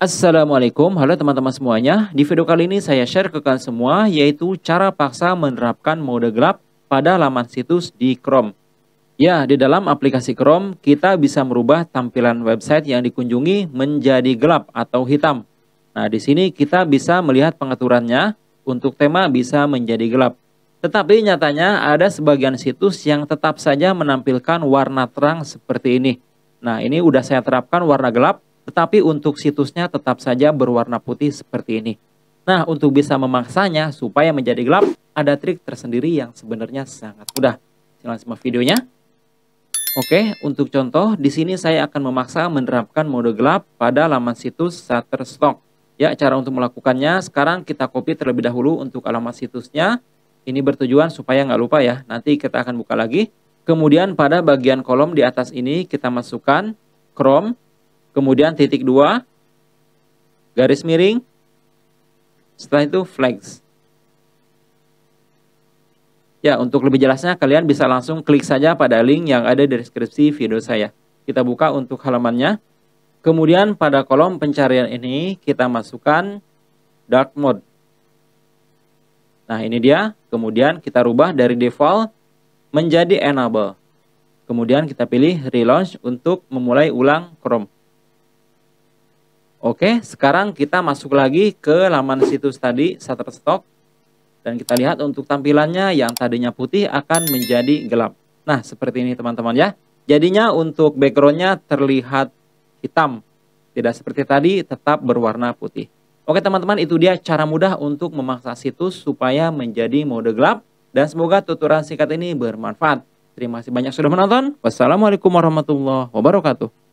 Assalamualaikum, halo teman-teman semuanya. Di video kali ini saya share ke kalian semua yaitu cara paksa menerapkan mode gelap pada laman situs di Chrome. Ya, di dalam aplikasi Chrome kita bisa merubah tampilan website yang dikunjungi menjadi gelap atau hitam. Nah, di sini kita bisa melihat pengaturannya untuk tema bisa menjadi gelap. Tetapi nyatanya ada sebagian situs yang tetap saja menampilkan warna terang seperti ini. Nah, ini udah saya terapkan warna gelap tetapi untuk situsnya tetap saja berwarna putih seperti ini. Nah, untuk bisa memaksanya supaya menjadi gelap, ada trik tersendiri yang sebenarnya sangat mudah. Silahkan simak videonya. Oke, untuk contoh, di sini saya akan memaksa menerapkan mode gelap pada laman situs Shutterstock. Ya, cara untuk melakukannya, sekarang kita copy terlebih dahulu untuk alamat situsnya. Ini bertujuan supaya nggak lupa ya, nanti kita akan buka lagi. Kemudian pada bagian kolom di atas ini, kita masukkan Chrome Kemudian titik 2 garis miring. Setelah itu flex. Ya, untuk lebih jelasnya kalian bisa langsung klik saja pada link yang ada di deskripsi video saya. Kita buka untuk halamannya. Kemudian pada kolom pencarian ini kita masukkan dark mode. Nah, ini dia. Kemudian kita rubah dari default menjadi enable. Kemudian kita pilih relaunch untuk memulai ulang Chrome. Oke, sekarang kita masuk lagi ke laman situs tadi, Shutterstock. Dan kita lihat untuk tampilannya yang tadinya putih akan menjadi gelap. Nah, seperti ini teman-teman ya. Jadinya untuk backgroundnya terlihat hitam. Tidak seperti tadi, tetap berwarna putih. Oke teman-teman, itu dia cara mudah untuk memaksa situs supaya menjadi mode gelap. Dan semoga tutorial singkat ini bermanfaat. Terima kasih banyak sudah menonton. Wassalamualaikum warahmatullahi wabarakatuh.